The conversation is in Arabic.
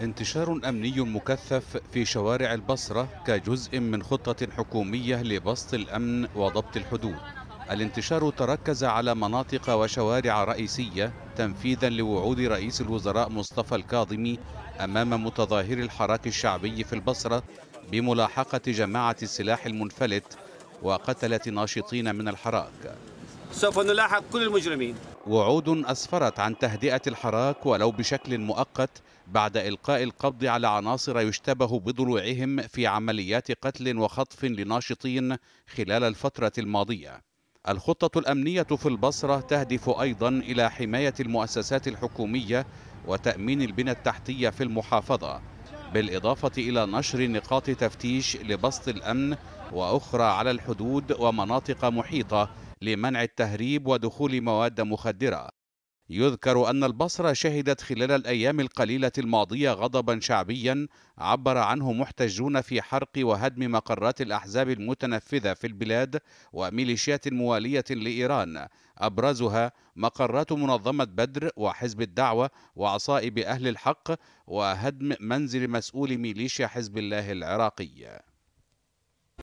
انتشار أمني مكثف في شوارع البصرة كجزء من خطة حكومية لبسط الأمن وضبط الحدود الانتشار تركز على مناطق وشوارع رئيسية تنفيذا لوعود رئيس الوزراء مصطفى الكاظمي أمام متظاهري الحراك الشعبي في البصرة بملاحقة جماعة السلاح المنفلت وقتلة ناشطين من الحراك سوف نلاحق كل المجرمين وعود أسفرت عن تهدئة الحراك ولو بشكل مؤقت بعد إلقاء القبض على عناصر يشتبه بضلوعهم في عمليات قتل وخطف لناشطين خلال الفترة الماضية الخطة الأمنية في البصرة تهدف أيضا إلى حماية المؤسسات الحكومية وتأمين البنى التحتية في المحافظة بالإضافة إلى نشر نقاط تفتيش لبسط الأمن وأخرى على الحدود ومناطق محيطة لمنع التهريب ودخول مواد مخدرة يذكر أن البصرة شهدت خلال الأيام القليلة الماضية غضبا شعبيا عبر عنه محتجون في حرق وهدم مقرات الأحزاب المتنفذة في البلاد وميليشيات موالية لإيران أبرزها مقرات منظمة بدر وحزب الدعوة وعصائب أهل الحق وهدم منزل مسؤول ميليشيا حزب الله العراقي